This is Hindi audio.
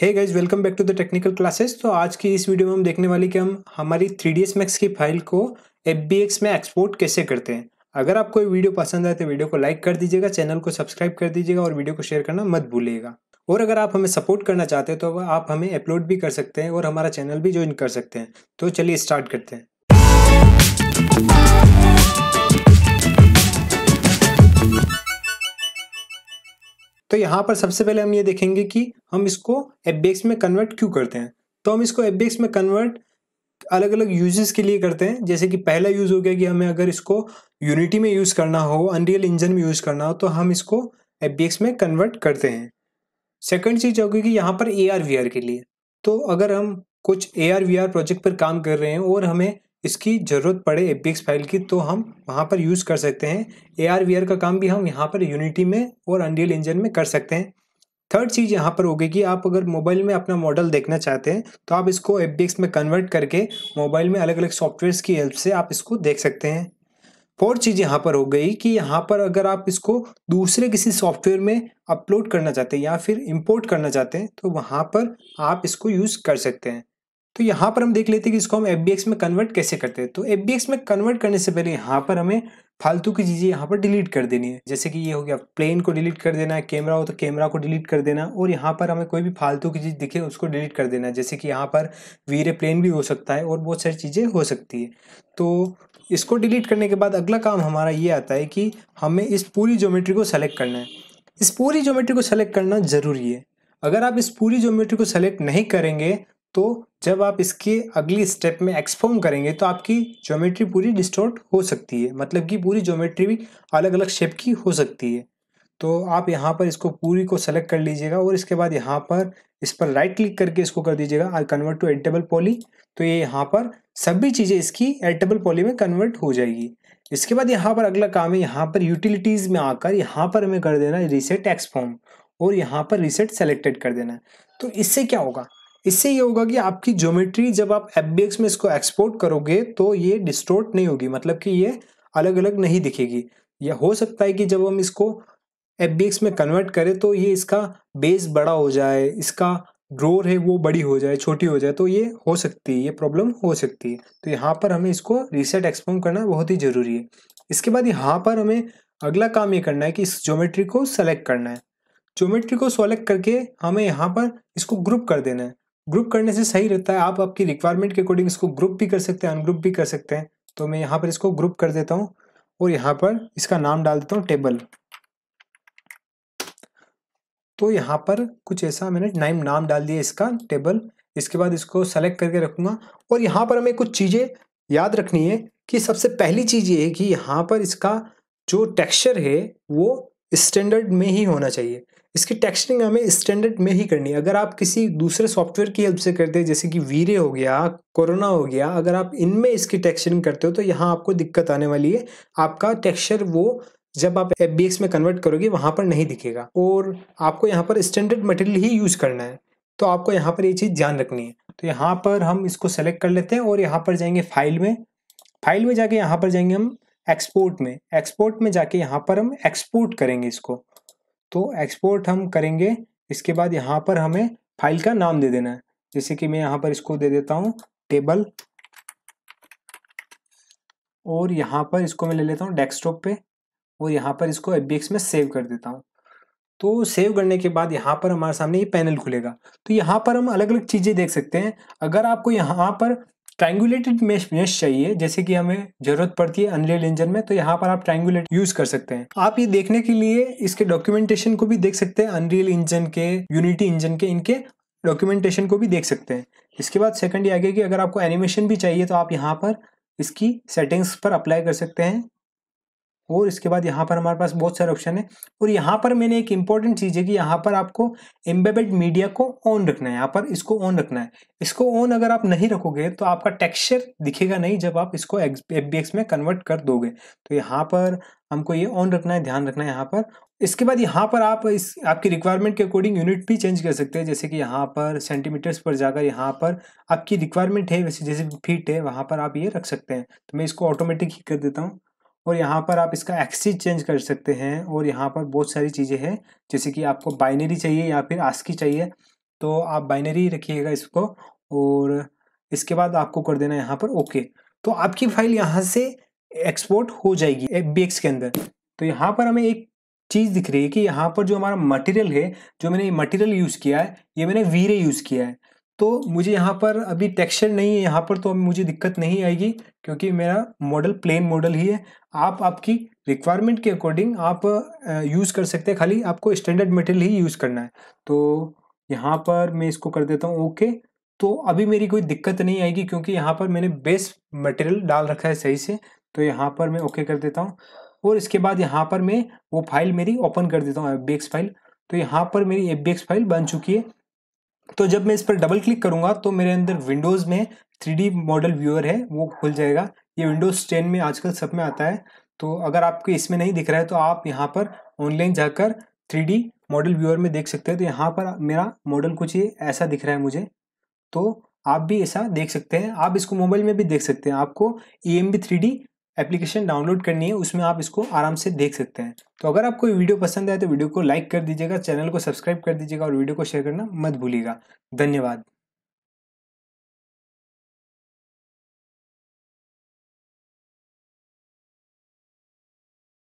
hey guys welcome back to the technical classes तो आज की इस वीडियो में हम देखने वाले कि हम हमारी थ्री डी मैक्स की फाइल को एफ में एक्सपोर्ट कैसे करते हैं अगर आपको ये वीडियो पसंद आए तो वीडियो को लाइक कर दीजिएगा चैनल को सब्सक्राइब कर दीजिएगा और वीडियो को शेयर करना मत भूलिएगा और अगर आप हमें सपोर्ट करना चाहते हैं तो आप हमें अपलोड भी कर सकते हैं और हमारा चैनल भी ज्वाइन कर सकते हैं तो चलिए स्टार्ट करते हैं तो यहाँ पर सबसे पहले हम ये देखेंगे कि हम इसको एबेक्स में कन्वर्ट क्यों करते हैं तो हम इसको एबेक्स में कन्वर्ट अलग अलग यूजेस के लिए करते हैं जैसे कि पहला यूज़ हो गया कि हमें अगर इसको यूनिटी में यूज़ करना हो अनरियल इंजन में यूज़ करना हो तो हम इसको एफ में कन्वर्ट करते हैं सेकंड चीज़ होगी कि यहाँ पर ए आर के लिए तो अगर हम कुछ ए आर प्रोजेक्ट पर काम कर रहे हैं और हमें इसकी ज़रूरत पड़े एपिक्स फाइल की तो हम वहाँ पर यूज़ कर सकते हैं ए आर वी आर का काम भी हम यहाँ पर यूनिटी में और अनरियल इंजन में कर सकते हैं थर्ड चीज़ यहाँ पर होगी कि आप अगर मोबाइल में अपना मॉडल देखना चाहते हैं तो आप इसको एफ में कन्वर्ट करके मोबाइल में अलग अलग सॉफ्टवेयर्स की हेल्प से आप इसको देख सकते हैं फोर्थ चीज़ यहाँ पर हो गई कि यहाँ पर अगर आप इसको दूसरे किसी सॉफ्टवेयर में अपलोड करना चाहते हैं या फिर इंपोर्ट करना चाहते हैं तो वहाँ पर आप इसको यूज़ कर सकते हैं तो यहाँ पर हम देख लेते हैं कि इसको हम एफ में कन्वर्ट कैसे करते हैं तो एफ में कन्वर्ट करने से पहले यहाँ पर हमें फालतू की चीज़ें यहाँ पर डिलीट कर देनी है जैसे कि ये हो गया प्लेन को डिलीट कर देना है कैमरा हो तो कैमरा को डिलीट कर देना और यहाँ पर हमें कोई भी फालतू की चीज़ दिखे उसको डिलीट कर देना है जैसे कि यहाँ पर वीरे प्लेन भी हो सकता है और बहुत सारी चीज़ें हो सकती है तो इसको डिलीट करने के बाद अगला काम हमारा ये आता है कि हमें इस पूरी ज्योमेट्री को सेलेक्ट करना है इस पूरी ज्योमेट्री को सेलेक्ट करना ज़रूरी है अगर आप इस पूरी ज्योमेट्री को सेलेक्ट नहीं करेंगे तो जब आप इसके अगली स्टेप में एक्सफॉर्म करेंगे तो आपकी ज्योमेट्री पूरी डिस्टोर्ट हो सकती है मतलब कि पूरी ज्योमेट्री भी अलग अलग शेप की हो सकती है तो आप यहाँ पर इसको पूरी को सेलेक्ट कर लीजिएगा और इसके बाद यहाँ पर इस पर राइट क्लिक करके इसको कर दीजिएगा I convert to editable poly तो ये यहाँ पर सभी चीज़ें इसकी एडिटेबल पॉली में कन्वर्ट हो जाएगी इसके बाद यहाँ पर अगला काम है यहाँ पर यूटिलिटीज़ में आकर यहाँ पर हमें कर देना रिसेट एक्सफॉर्म और यहाँ पर रिसेट सेलेक्टेड कर देना तो इससे क्या होगा इससे ये होगा कि आपकी ज्योमेट्री जब आप एफ में इसको एक्सपोर्ट करोगे तो ये डिस्टोर्ट नहीं होगी मतलब कि ये अलग अलग नहीं दिखेगी या हो सकता है कि जब हम इसको एफबीएक्स में कन्वर्ट करें तो ये इसका बेस बड़ा हो जाए इसका ड्रोर है वो बड़ी हो जाए छोटी हो जाए तो ये हो सकती है ये प्रॉब्लम हो सकती है तो यहाँ पर हमें इसको रीसेट एक्सपोर्ट करना बहुत ही ज़रूरी है इसके बाद यहाँ पर हमें अगला काम ये करना है कि इस ज्योमेट्री को सेलेक्ट करना है ज्योमेट्री को सेलेक्ट करके हमें यहाँ पर इसको ग्रुप कर देना है ग्रुप करने से सही रहता है आप आपकी रिक्वायरमेंट के अकॉर्डिंग इसको ग्रुप भी कर सकते हैं अनग्रुप भी कर सकते हैं तो मैं यहाँ पर इसको ग्रुप कर देता हूँ और यहाँ पर इसका नाम डाल देता हूँ टेबल तो यहाँ पर कुछ ऐसा मैंने नाइम नाम डाल दिया इसका टेबल इसके बाद इसको सेलेक्ट करके रखूँगा और यहाँ पर हमें कुछ चीज़ें याद रखनी है कि सबसे पहली चीज़ ये है कि यहाँ पर इसका जो टेक्सचर है वो स्टैंडर्ड में ही होना चाहिए इसकी टेक्सटिंग हमें स्टैंडर्ड में ही करनी है अगर आप किसी दूसरे सॉफ्टवेयर की हेल्प से करते हैं जैसे कि वीरे हो गया कोरोना हो गया अगर आप इनमें इसकी टेक्सचरिंग करते हो तो यहाँ आपको दिक्कत आने वाली है आपका टेक्सचर वो जब आप एफ में कन्वर्ट करोगे वहाँ पर नहीं दिखेगा और आपको यहाँ पर स्टैंडर्ड मटेरियल ही यूज़ करना है तो आपको यहाँ पर ये यह चीज़ ध्यान रखनी है तो यहाँ पर हम इसको सेलेक्ट कर लेते हैं और यहाँ पर जाएंगे फाइल में फाइल में जाके यहाँ पर जाएंगे हम एक्सपोर्ट में एक्सपोर्ट में जाके यहाँ पर हम एक्सपोर्ट करेंगे इसको तो एक्सपोर्ट हम करेंगे इसके बाद यहाँ पर हमें फाइल का नाम दे देना है जैसे कि मैं यहाँ पर इसको दे देता हूँ टेबल और यहाँ पर इसको मैं ले लेता हूँ डेस्कटॉप पे और यहाँ पर इसको एफ में सेव कर देता हूँ तो सेव करने के बाद यहाँ पर हमारे सामने ये पैनल खुलेगा तो यहाँ पर हम अलग अलग चीज़ें देख सकते हैं अगर आपको यहाँ पर ट्रैंगुलेटेड मेश मेश चाहिए जैसे कि हमें जरूरत पड़ती है अनरियल इंजन में तो यहाँ पर आप ट्रैंगुलेट यूज कर सकते हैं आप ये देखने के लिए इसके डॉक्यूमेंटेशन को भी देख सकते हैं अनरियल इंजन के यूनिटी इंजन के इनके डॉक्यूमेंटेशन को भी देख सकते हैं इसके बाद सेकंड ये आगे कि अगर आपको एनिमेशन भी चाहिए तो आप यहाँ पर इसकी सेटिंग्स पर अप्लाई कर सकते हैं और इसके बाद यहाँ पर हमारे पास बहुत सारे ऑप्शन है और यहाँ पर मैंने एक इंपॉर्टेंट चीज़ है कि यहाँ पर आपको एम्बेबेड मीडिया को ऑन रखना है यहाँ पर इसको ऑन रखना है इसको ऑन अगर आप नहीं रखोगे तो आपका टेक्सचर दिखेगा नहीं जब आप इसको एफ बी में कन्वर्ट कर दोगे तो यहाँ पर हमको ये ऑन रखना है ध्यान रखना है यहाँ पर इसके बाद यहाँ पर आप इस आपकी रिक्वायरमेंट के अकॉर्डिंग यूनिट भी चेंज कर सकते हैं जैसे कि यहाँ पर सेंटीमीटर्स पर जाकर यहाँ पर आपकी रिक्वायरमेंट है वैसे जैसे फीट है वहाँ पर आप ये रख सकते हैं तो मैं इसको ऑटोमेटिक ही कर देता हूँ और यहाँ पर आप इसका एक्सिस चेंज कर सकते हैं और यहाँ पर बहुत सारी चीज़ें हैं जैसे कि आपको बाइनरी चाहिए या फिर आस्की चाहिए तो आप बाइनरी रखिएगा इसको और इसके बाद आपको कर देना यहाँ पर ओके तो आपकी फाइल यहाँ से एक्सपोर्ट हो जाएगी एफ के अंदर तो यहाँ पर हमें एक चीज़ दिख रही है कि यहाँ पर जो हमारा मटेरियल है जो मैंने मटेरियल यूज़ किया है ये मैंने वीरे यूज़ किया है तो मुझे यहाँ पर अभी टेक्सचर नहीं है यहाँ पर तो मुझे दिक्कत नहीं आएगी क्योंकि मेरा मॉडल प्लेन मॉडल ही है आप आपकी रिक्वायरमेंट के अकॉर्डिंग आप यूज़ कर सकते हैं खाली आपको स्टैंडर्ड मटेरियल ही यूज़ करना है तो यहाँ पर मैं इसको कर देता हूँ ओके तो अभी मेरी कोई दिक्कत नहीं आएगी क्योंकि यहाँ पर मैंने बेस मटेरियल डाल रखा है सही से तो यहाँ पर मैं ओके कर देता हूँ और इसके बाद यहाँ पर मैं वो फाइल मेरी ओपन कर देता हूँ एफ फाइल तो यहाँ पर मेरी एफ फाइल बन चुकी है तो जब मैं इस पर डबल क्लिक करूँगा तो मेरे अंदर विंडोज़ में थ्री मॉडल व्यूअर है वो खुल जाएगा ये विंडोज़ टेन में आजकल सब में आता है तो अगर आपको इसमें नहीं दिख रहा है तो आप यहाँ पर ऑनलाइन जाकर थ्री मॉडल व्यूअर में देख सकते हैं तो यहाँ पर मेरा मॉडल कुछ ये ऐसा दिख रहा है मुझे तो आप भी ऐसा देख सकते हैं आप इसको मोबाइल में भी देख सकते हैं आपको E M B three D application download करनी है उसमें आप इसको आराम से देख सकते हैं तो अगर आपको वीडियो पसंद आए तो वीडियो को लाइक कर दीजिएगा चैनल को सब्सक्राइब कर दीजिएगा और वीडियो को शेयर करना मत भूलिएगा धन्यवाद